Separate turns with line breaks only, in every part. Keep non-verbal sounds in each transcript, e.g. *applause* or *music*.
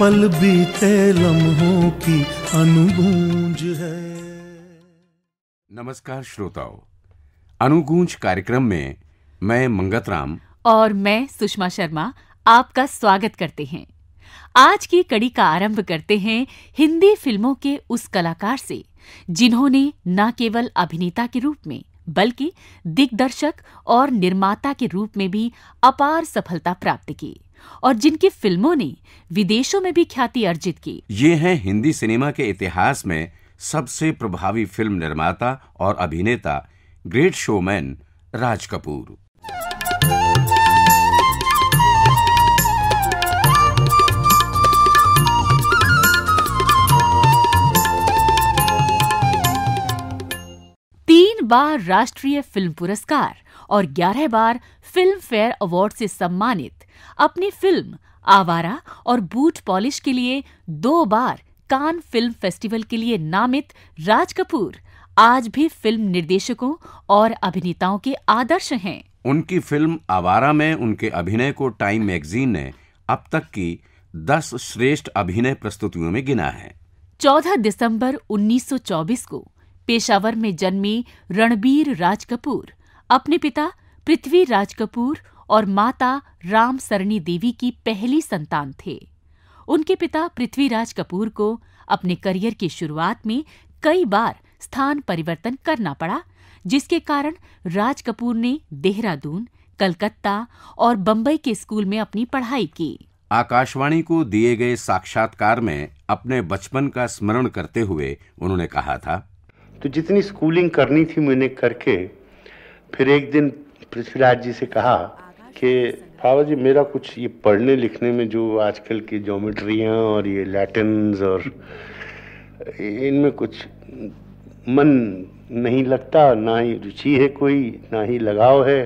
पल बीते
लम्हों की अनुगूंज है
नमस्कार श्रोताओं अनुगूंज कार्यक्रम में मैं मंगत राम
और मैं सुषमा शर्मा आपका स्वागत करते हैं आज की कड़ी का आरंभ करते हैं हिंदी फिल्मों के उस कलाकार से जिन्होंने न केवल अभिनेता के रूप में बल्कि दिग्दर्शक और निर्माता के रूप में भी अपार सफलता प्राप्त की और जिनकी फिल्मों ने विदेशों में भी ख्याति अर्जित की
ये हैं हिंदी सिनेमा के इतिहास में सबसे प्रभावी फिल्म निर्माता और अभिनेता ग्रेट शोमैन राज कपूर
तीन बार राष्ट्रीय फिल्म पुरस्कार और ग्यारह बार फिल्म फेयर अवार्ड से सम्मानित अपनी फिल्म आवारा और बूट पॉलिश के लिए दो बार कान फिल्म फेस्टिवल के लिए नामित राज कपूर आज भी फिल्म निर्देशकों और अभिनेताओं के आदर्श हैं
उनकी फिल्म आवारा में उनके अभिनय को टाइम मैगजीन ने अब तक की दस श्रेष्ठ अभिनय प्रस्तुतियों में गिना है
14 दिसंबर 1924 को पेशावर में जन्मी रणबीर राज कपूर अपने पिता पृथ्वी राज कपूर और माता राम सरणी देवी की पहली संतान थे उनके पिता पृथ्वीराज कपूर को अपने करियर की शुरुआत में कई बार स्थान परिवर्तन करना पड़ा जिसके कारण राज कपूर ने देहरादून कलकत्ता और बम्बई के स्कूल में अपनी पढ़ाई की
आकाशवाणी को दिए गए साक्षात्कार में अपने बचपन का स्मरण करते हुए उन्होंने कहा था
तो जितनी स्कूलिंग करनी थी मैंने करके फिर एक दिन पृथ्वीराज जी से कहा कि फावा जी मेरा कुछ ये पढ़ने लिखने में जो आजकल की जोमेट्रियाँ और ये लैटिन और इनमें कुछ मन नहीं लगता ना ही रुचि है कोई ना ही लगाव है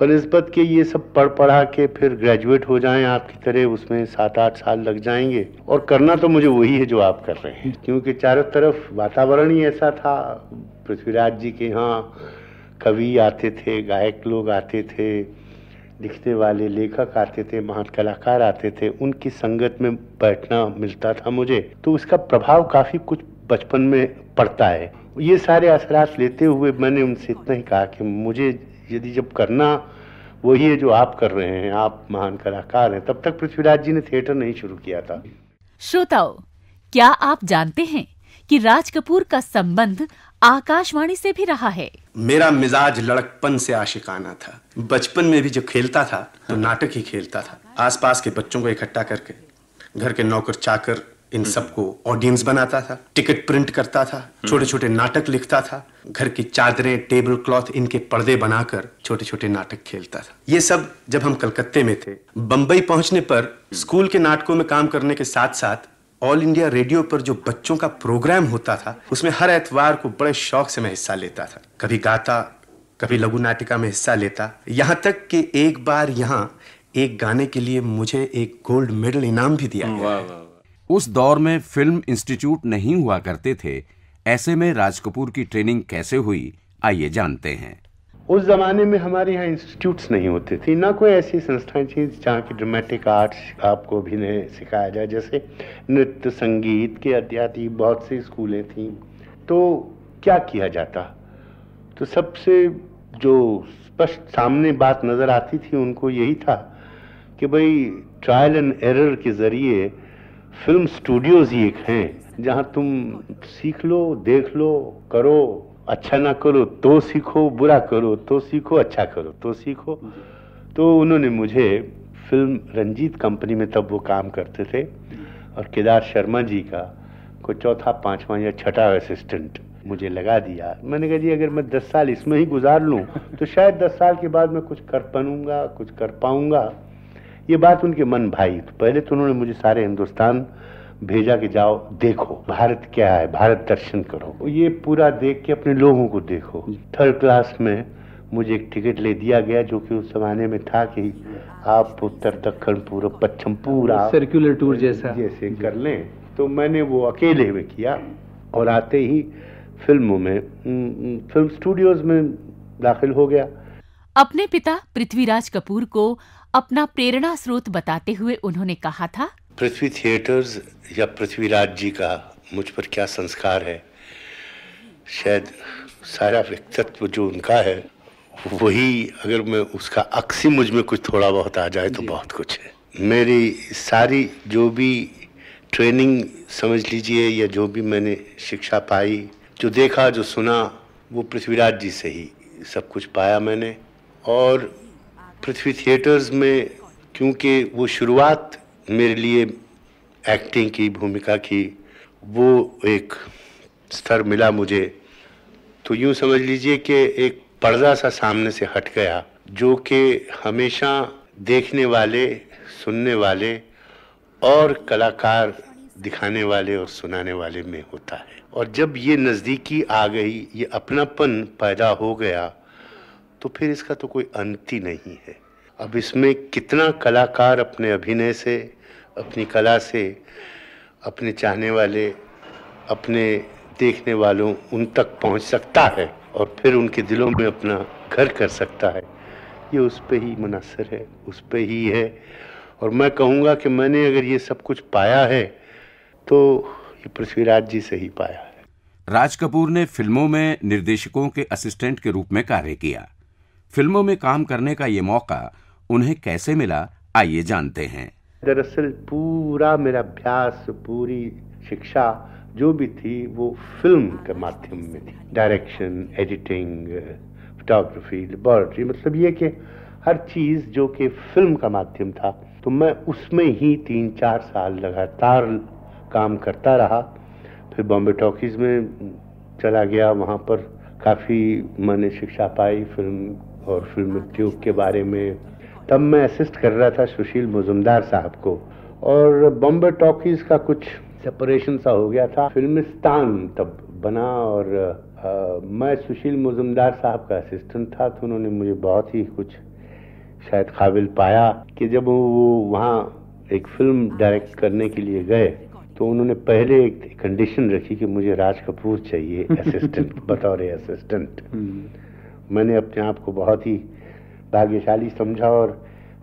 बनस्बत के ये सब पढ़ पढ़ा के फिर ग्रेजुएट हो जाएं आपकी तरह उसमें सात आठ साल लग जाएंगे और करना तो मुझे वही है जो आप कर रहे हैं क्योंकि चारों तरफ वातावरण ही ऐसा था पृथ्वीराज जी के यहाँ कवि आते थे गायक लोग आते थे लिखने वाले लेखक आते थे महान कलाकार आते थे उनकी संगत में बैठना मिलता था मुझे तो उसका प्रभाव काफ़ी कुछ बचपन में पड़ता है ये सारे असरात लेते हुए मैंने उनसे इतना ही कहा कि मुझे यदि जब करना वही है जो आप कर रहे हैं आप महान कलाकार हैं तब तक पृथ्वीराज जी ने थिएटर नहीं शुरू किया था
श्रोताओ क्या आप जानते हैं कि राज कपूर का संबंध आकाशवाणी से भी रहा है
मेरा मिजाज लड़कपन से आशिकाना था बचपन में भी जब खेलता था तो नाटक ही खेलता था आसपास के बच्चों को इकट्ठा करके घर के नौकर चाकर इन सबको ऑडियंस बनाता था टिकट प्रिंट करता था छोटे छोटे नाटक लिखता था घर की चादरें टेबल क्लॉथ इनके पर्दे बनाकर छोटे छोटे नाटक खेलता था ये सब जब हम कलकत्ते में थे बम्बई पहुंचने पर स्कूल के नाटकों में काम करने के साथ साथ ऑल इंडिया रेडियो पर जो बच्चों का प्रोग्राम होता था उसमें हर एतवार को बड़े शौक से मैं हिस्सा लेता था कभी गाता कभी लघु नाटिका में हिस्सा लेता यहाँ तक कि एक बार यहाँ
एक गाने के लिए मुझे एक गोल्ड मेडल इनाम भी दिया गया उस दौर में फिल्म इंस्टीट्यूट नहीं हुआ करते थे ऐसे में राज कपूर की ट्रेनिंग कैसे हुई आइए जानते हैं
उस ज़माने में हमारे यहाँ इंस्टीट्यूट्स नहीं होते थे ना कोई ऐसी संस्थाएं थी जहाँ की ड्रामेटिक आर्ट्स आपको अभिनय सिखाया जाए जैसे नृत्य संगीत के अध्यात्म बहुत सी स्कूलें थीं तो क्या किया जाता तो सबसे जो स्पष्ट सामने बात नज़र आती थी उनको यही था कि भाई ट्रायल एंड एरर के ज़रिए फिल्म स्टूडियोज़ ही एक हैं जहाँ तुम सीख लो देख लो करो अच्छा ना करो तो सीखो बुरा करो तो सीखो अच्छा करो तो सीखो तो उन्होंने मुझे फिल्म रंजीत कंपनी में तब वो काम करते थे और केदार शर्मा जी का को चौथा पांचवा या छठा असिस्टेंट मुझे लगा दिया मैंने कहा जी अगर मैं दस साल इसमें ही गुजार लूँ *laughs* तो शायद दस साल के बाद मैं कुछ कर पाऊँगा कुछ कर पाऊँगा ये बात उनके मन भाई पहले तो उन्होंने मुझे सारे हिंदुस्तान भेजा कि जाओ देखो भारत क्या है भारत दर्शन करो ये पूरा देख के अपने लोगों को देखो थर्ड क्लास में मुझे एक टिकट ले दिया गया जो कि उस जमाने में था कि आप उत्तर दक्षिण पूर्व पश्चिम पूरा सर्कुलर टूर जैसा जैसे कर लें तो मैंने वो अकेले में किया और आते ही फिल्मों में फिल्म स्टूडियोज में दाखिल हो गया
अपने पिता पृथ्वीराज कपूर को अपना प्रेरणा स्रोत बताते हुए उन्होंने कहा था
पृथ्वी थिएटर्स या पृथ्वीराज जी का मुझ पर क्या संस्कार है शायद सारा व्यक्तित्व जो उनका है वही अगर मैं उसका अक्सी मुझ में कुछ थोड़ा बहुत आ जाए तो बहुत कुछ है मेरी सारी जो भी ट्रेनिंग समझ लीजिए या जो भी मैंने शिक्षा पाई जो देखा जो सुना वो पृथ्वीराज जी से ही सब कुछ पाया मैंने और पृथ्वी थिएटर्स में क्योंकि वो शुरुआत मेरे लिए एक्टिंग की भूमिका की वो एक स्तर मिला मुझे तो यूँ समझ लीजिए कि एक पर्दा सा सामने से हट गया जो कि हमेशा देखने वाले सुनने वाले और कलाकार दिखाने वाले और सुनाने वाले में होता है और जब ये नज़दीकी आ गई ये अपनापन पैदा हो गया तो फिर इसका तो कोई अंत ही नहीं है अब इसमें कितना कलाकार अपने अभिनय से अपनी कला से अपने चाहने वाले अपने देखने वालों उन तक पहुंच सकता है और फिर उनके दिलों में अपना घर कर सकता है ये उस पर ही मुनसर है उस पर ही है और मैं कहूँगा कि मैंने अगर ये सब कुछ पाया है तो ये पृथ्वीराज जी से ही पाया है
राज कपूर ने फिल्मों में निर्देशकों के असिस्टेंट के रूप में कार्य किया फिल्मों में काम करने का ये मौका उन्हें कैसे मिला आइए जानते हैं
दरअसल पूरा मेरा अभ्यास पूरी शिक्षा जो भी थी वो फिल्म के माध्यम में थी डायरेक्शन एडिटिंग फोटोग्राफी लेबोरेटरी मतलब ये कि हर चीज़ जो कि फिल्म का माध्यम था तो मैं उसमें ही तीन चार साल लगातार काम करता रहा फिर बॉम्बे टॉकीज़ में चला गया वहाँ पर काफ़ी मैंने शिक्षा पाई फिल्म और फिल्म उद्योग के बारे में तब मैं असिस्ट कर रहा था सुशील मुजुमदार साहब को और बॉम्बे टॉकीज़ का कुछ सेपरेशन सा हो गया था फिल्मिस्तान तब बना और आ, मैं सुशील मुजुमदार साहब का असिस्टेंट था तो उन्होंने मुझे बहुत ही कुछ शायद काबिल पाया कि जब वो वहाँ एक फिल्म डायरेक्ट करने के लिए गए तो उन्होंने पहले एक कंडीशन रखी कि मुझे राज कपूर चाहिए असिस्टेंट *laughs* बतौर असिस्टेंट हम्म। मैंने अपने आप को बहुत ही भाग्यशाली समझा और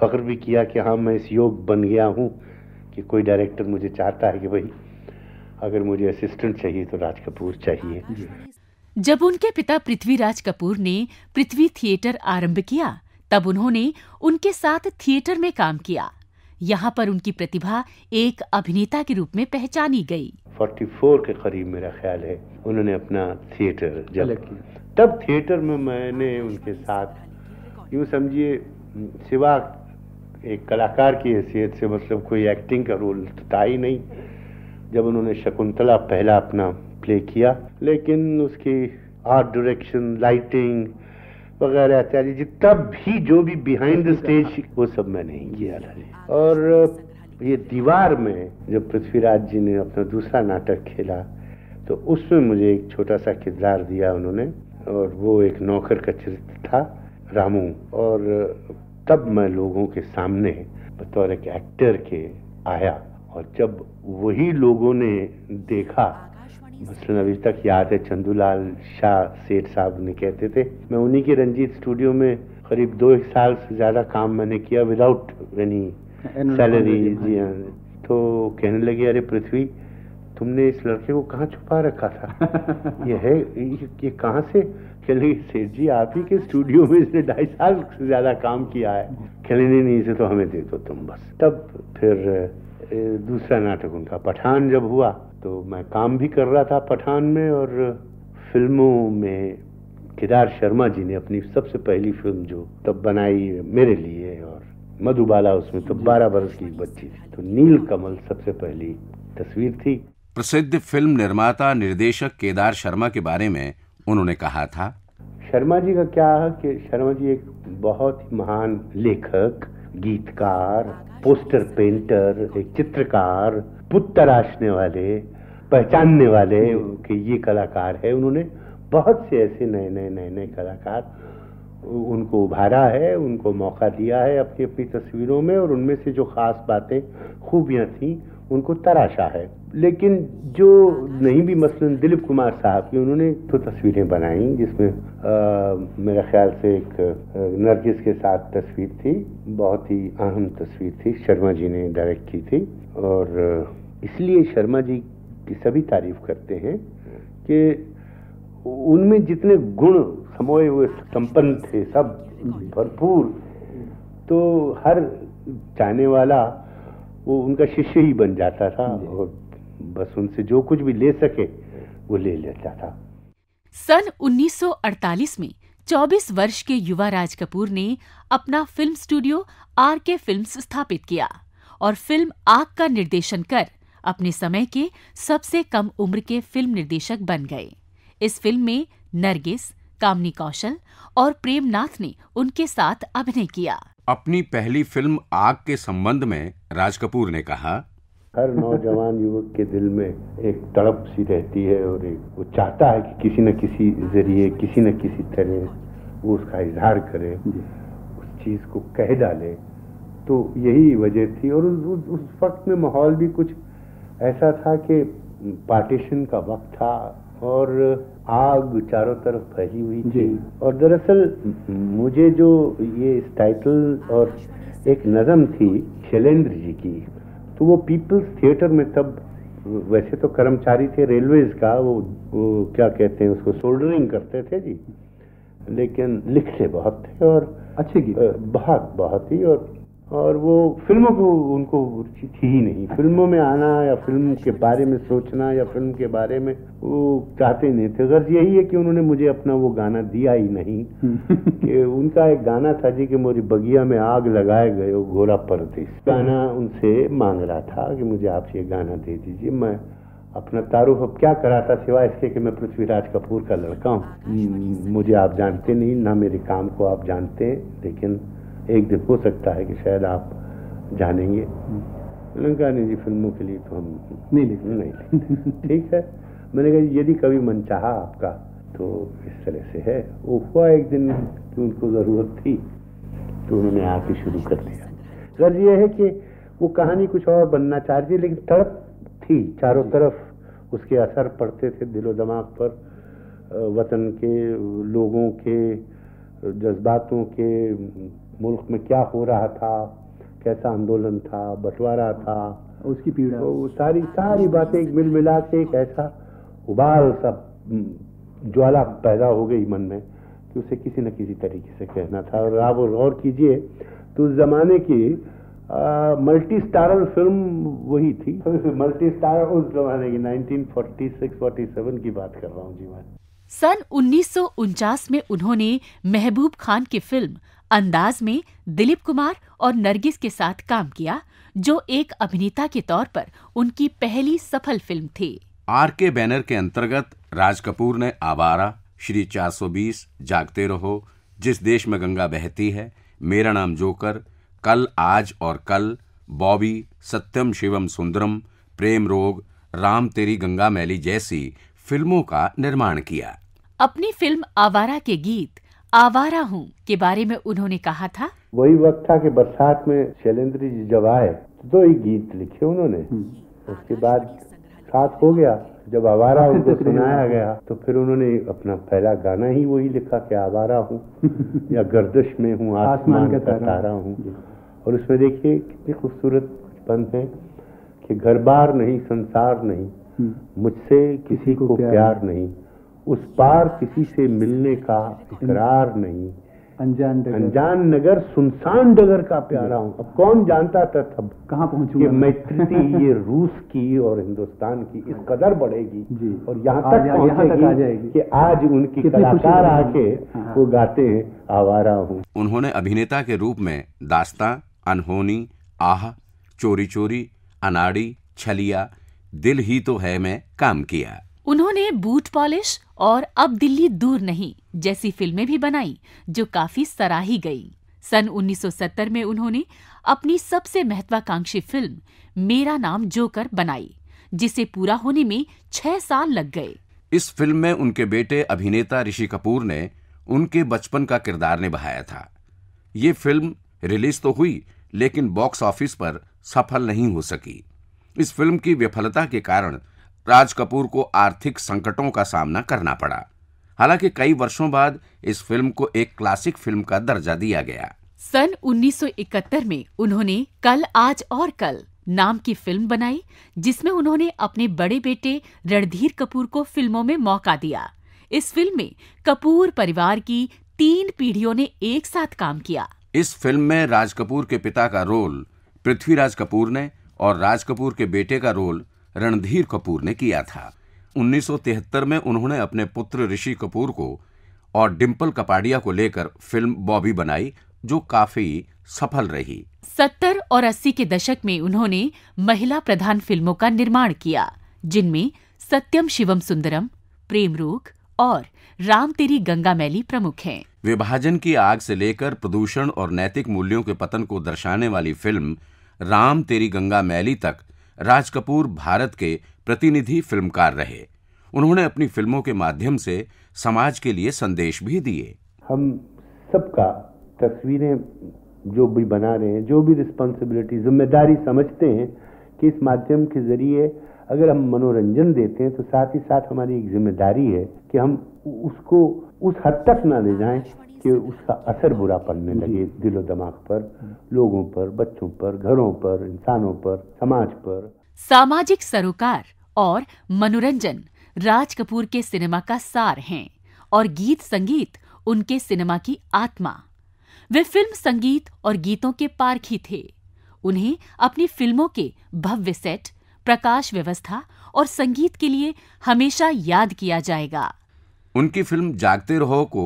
फ़ख्र भी किया कि हाँ मैं इस योग बन गया हूँ कि कोई डायरेक्टर मुझे चाहता है कि भाई अगर मुझे असिस्टेंट चाहिए तो राज कपूर चाहिए
जब उनके पिता पृथ्वीराज कपूर ने पृथ्वी थिएटर आरंभ किया तब उन्होंने उनके साथ थिएटर में काम किया यहाँ पर उनकी प्रतिभा एक अभिनेता के रूप में पहचानी गई
44 के करीब मेरा ख्याल है उन्होंने अपना थिएटर जब तब थिएटर में मैंने उनके साथ यूँ समझिए सिवा एक कलाकार की हैसियत से मतलब कोई एक्टिंग का रोल तो था ही नहीं जब उन्होंने शकुंतला पहला अपना प्ले किया लेकिन उसकी आर्ट डायरेक्शन लाइटिंग वगैरह इत्यादि जितना भी जो भी बिहाइंड द स्टेज वो सब मैं नहीं किया था और ये दीवार में जब पृथ्वीराज जी ने अपना दूसरा नाटक खेला तो उसमें मुझे एक छोटा सा किरदार दिया उन्होंने और वो एक नौकर का चरित्र था रामू और तब मैं लोगों के सामने बतौर एक एक्टर के आया और जब वही लोगों ने देखा मसलन अभी तक याद है चंदूलाल शाह सेठ साहब ने कहते थे मैं उन्हीं के रंजीत स्टूडियो में करीब दो एक साल से ज़्यादा काम मैंने किया विदाउट एनी सैलरी जी हाँ। तो कहने लगे अरे पृथ्वी तुमने इस लड़के को कहाँ छुपा रखा था *laughs* ये है ये, ये कहाँ से कहने सेठ जी आप ही के स्टूडियो में इसने ढाई साल से ज़्यादा काम किया है कहने नहीं नहीं इसे तो हमें दे दो तुम बस तब फिर दूसरा नाटक उनका पठान जब हुआ तो मैं काम भी कर रहा था पठान में और फिल्मों में केदार शर्मा जी ने अपनी सबसे पहली फिल्म जो तब बनाई मेरे लिए और मधुबाला उसमें तो बारह बरस की बच्ची थी तो नील कमल सबसे पहली तस्वीर थी
प्रसिद्ध फिल्म निर्माता निर्देशक केदार शर्मा के बारे में उन्होंने कहा था
शर्मा जी का क्या है कि शर्मा जी एक बहुत ही महान लेखक गीतकार पोस्टर पेंटर एक चित्रकार पुत तराशने वाले पहचानने वाले कि ये कलाकार है उन्होंने बहुत से ऐसे नए नए नए नए कलाकार उनको उभारा है उनको मौका दिया है अपनी अपनी तस्वीरों में और उनमें से जो ख़ास बातें खूबियाँ थीं उनको तराशा है लेकिन जो नहीं भी मसलन दिलीप कुमार साहब की उन्होंने तो तस्वीरें बनाई जिसमें आ, मेरा ख्याल से एक नरगिस के साथ तस्वीर थी बहुत ही अहम तस्वीर थी शर्मा जी ने डायरेक्ट की थी और इसलिए शर्मा जी की सभी तारीफ करते हैं कि उनमें जितने गुण समोए हुए संपन्न थे सब भरपूर तो हर चाहने वाला वो उनका शिष्य ही बन जाता था और बस उनसे जो कुछ भी ले सके वो ले लेता था
सन 1948 में 24 वर्ष के युवा राज कपूर ने अपना film studio R K film स्थापित किया और फिल्म आग का निर्देशन कर अपने समय के सबसे कम उम्र के फिल्म निर्देशक बन गए इस फिल्म में नरगिस कामनी कौशल और प्रेमनाथ ने उनके साथ अभिनय किया
अपनी पहली फिल्म आग के संबंध में राज कपूर ने कहा हर
नौजवान युवक के दिल में एक तड़प सी रहती है और एक वो चाहता है कि किसी न किसी जरिए किसी न किसी तरह वो उसका इजहार करे उस चीज़ को कह डाले तो यही वजह थी और उस, उस वक्त में माहौल भी कुछ ऐसा था कि पार्टीशन का वक्त था और आग चारों तरफ फैली हुई थी और दरअसल मुझे जो ये टाइटल और एक नज़म थी शैलेंद्र जी की तो वो पीपल्स थिएटर में तब वैसे तो कर्मचारी थे रेलवेज का वो, वो क्या कहते हैं उसको सोल्डरिंग करते थे जी लेकिन लिखते बहुत थे और अच्छे की बहुत बहुत ही और और वो फिल्मों को उनको रुचि थी ही नहीं फिल्मों में आना या फिल्म के बारे में सोचना या फिल्म के बारे में वो चाहते नहीं थे गर्ज यही है कि उन्होंने मुझे अपना वो गाना दिया ही नहीं *laughs* कि उनका एक गाना था जी कि मेरी बगिया में आग लगाए गए घोरा परदेश गाना उनसे मांग रहा था कि मुझे आप ये गाना दे दीजिए मैं अपना तारुफ अब क्या करा था सिवाय इसके कि मैं पृथ्वीराज कपूर का लड़का हूँ हम्म। मुझे आप जानते नहीं ना मेरे काम को आप जानते लेकिन एक दिन हो सकता है कि शायद आप जानेंगे मैंने जी फिल्मों के लिए तो हम नहीं लिखते नहीं ठीक है मैंने कहा यदि कभी मन चाहा आपका तो इस तरह से है वो हुआ एक दिन कि उनको ज़रूरत थी तो उन्होंने आके शुरू कर दिया गर्ज यह है कि वो कहानी कुछ और बनना चाहती थी लेकिन तड़प थी चारों तरफ उसके असर पड़ते थे दिलो दिमाग पर वतन के लोगों के जज्बातों के मुल्क में क्या हो रहा था कैसा आंदोलन था बंटवारा था उसकी पीड़ा तो सारी सारी बातें एक मिल मिला के एक ऐसा उबाल सब हम्म, ज्वाला पैदा हो गई मन में कि उसे किसी न किसी तरीके से कहना था और आप गौर कीजिए तो उस ज़माने की मल्टी स्टारर फिल्म वही थी मल्टी *laughs* स्टारर उस जमाने की 1946-47 की बात कर रहा हूँ जी मैं
सन उन्नीस में उन्होंने महबूब खान की फिल्म अंदाज में दिलीप कुमार और नरगिस के साथ काम किया जो एक अभिनेता के तौर पर उनकी पहली सफल फिल्म थी
आर के बैनर के अंतर्गत राज कपूर ने आवारा श्री 420 जागते रहो जिस देश में गंगा बहती है मेरा नाम जोकर कल आज और कल बॉबी सत्यम शिवम सुंदरम प्रेम रोग राम तेरी गंगा मैली जैसी फिल्मों का निर्माण किया
अपनी फिल्म आवारा के गीत आवारा हूँ के बारे में उन्होंने कहा था
वही वक्त था कि
बरसात में शैलेंद्र जी जब आए तो ही गीत लिखे उन्होंने हम्म। उसके बाद साथ हो गया जब आवारा उनको *laughs* सुनाया गया तो फिर उन्होंने अपना पहला गाना ही वही लिखा कि आवारा हूँ *laughs* या गर्दश में हूँ आसमान का तारा हूँ और उसमें देखिए कितनी खूबसूरत बंद है कि घर बार नहीं संसार नहीं हम्म। मुझसे किसी को प्यार नहीं उस पार किसी से मिलने का इकरार नहीं अनजान डगर अनजान नगर सुनसान डगर का प्यारा हूँ अब कौन जानता था तब कहाँ पहुँचूंगा मैत्री ये रूस की और हिंदुस्तान की इस कदर बढ़ेगी जी। और यहाँ तक तक आ जाएगी कि आज उनकी कलाकार आके हाँ। वो गाते हैं
आवारा हूँ उन्होंने अभिनेता के रूप में दास्ता अनहोनी आह चोरी चोरी अनाड़ी छलिया दिल ही तो है मैं काम किया
बूट पॉलिश और अब दिल्ली दूर नहीं जैसी फिल्में भी बनाई जो काफी सराही गई सन 1970 में उन्होंने अपनी सबसे महत्वाकांक्षी फिल्म मेरा नाम जोकर बनाई जिसे पूरा होने में छह साल लग गए
इस फिल्म में उनके बेटे अभिनेता ऋषि कपूर ने उनके बचपन का किरदार निभाया था ये फिल्म रिलीज तो हुई लेकिन बॉक्स ऑफिस पर सफल नहीं हो सकी इस फिल्म की विफलता के कारण राज कपूर को आर्थिक संकटों का सामना करना पड़ा हालांकि कई वर्षों बाद इस फिल्म को एक क्लासिक फिल्म का दर्जा दिया गया
सन 1971 में उन्होंने कल आज और कल नाम की फिल्म बनाई जिसमें उन्होंने अपने बड़े बेटे रणधीर कपूर को फिल्मों में मौका दिया इस फिल्म में कपूर परिवार की तीन पीढ़ियों ने एक साथ काम किया
इस फिल्म में राज कपूर के पिता का रोल पृथ्वीराज कपूर ने और राज कपूर के बेटे का रोल रणधीर कपूर ने किया था 1973 में उन्होंने अपने पुत्र ऋषि कपूर को और डिम्पल कपाडिया को लेकर फिल्म बॉबी बनाई जो काफी सफल रही
सत्तर और अस्सी के दशक में उन्होंने महिला प्रधान फिल्मों का निर्माण किया जिनमें सत्यम शिवम सुंदरम प्रेम रोग और राम तेरी गंगा मैली प्रमुख हैं
विभाजन की आग से लेकर प्रदूषण और नैतिक मूल्यों के पतन को दर्शाने वाली फिल्म राम तेरी गंगा मैली तक राज कपूर भारत के प्रतिनिधि फिल्मकार रहे उन्होंने अपनी फिल्मों के माध्यम से समाज के लिए संदेश भी दिए
हम सबका तस्वीरें जो भी बना रहे हैं जो भी रिस्पॉन्सिबिलिटी जिम्मेदारी समझते हैं कि इस माध्यम के जरिए अगर हम मनोरंजन देते हैं तो साथ ही साथ हमारी एक जिम्मेदारी है कि हम उसको उस हद तक ना ले जाएं कि उसका असर बुरा पड़ने लगे दिलो दिमाग पर लोगों पर बच्चों पर घरों पर इंसानों पर समाज पर
सामाजिक सरोकार और मनोरंजन राज कपूर के सिनेमा का सार हैं और गीत संगीत उनके सिनेमा की आत्मा वे फिल्म संगीत और गीतों के पारखी थे उन्हें अपनी फिल्मों के भव्य सेट प्रकाश व्यवस्था और संगीत के लिए हमेशा याद किया जाएगा
उनकी फिल्म जागते रहो को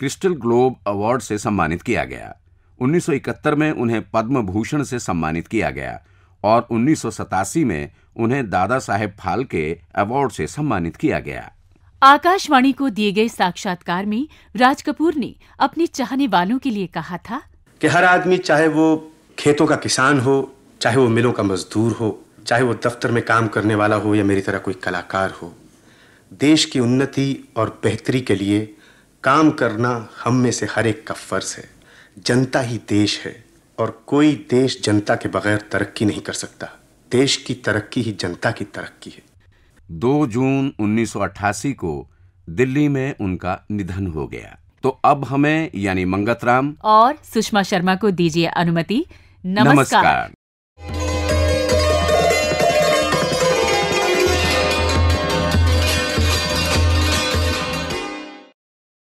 क्रिस्टल ग्लोब अवार्ड से सम्मानित किया गया 1971 में उन्हें पद्म भूषण से सम्मानित किया गया और उन्नीस में उन्हें दादा साहेब फालके अवार्ड से सम्मानित किया गया
आकाशवाणी को दिए गए साक्षात्कार में राज कपूर ने अपने चाहने वालों के लिए कहा था
कि हर आदमी चाहे वो खेतों
का किसान हो चाहे वो मिलों का मजदूर हो चाहे वो दफ्तर में काम करने वाला हो या मेरी तरह कोई कलाकार हो देश की उन्नति और बेहतरी के लिए काम करना हम में से हर एक का फर्ज है जनता ही देश है और कोई देश
जनता के बगैर तरक्की नहीं कर सकता देश की तरक्की ही जनता की तरक्की है 2 जून 1988 को दिल्ली में उनका निधन हो गया तो अब हमें यानी मंगत राम
और सुषमा शर्मा को दीजिए अनुमति नमस्कार, नमस्कार।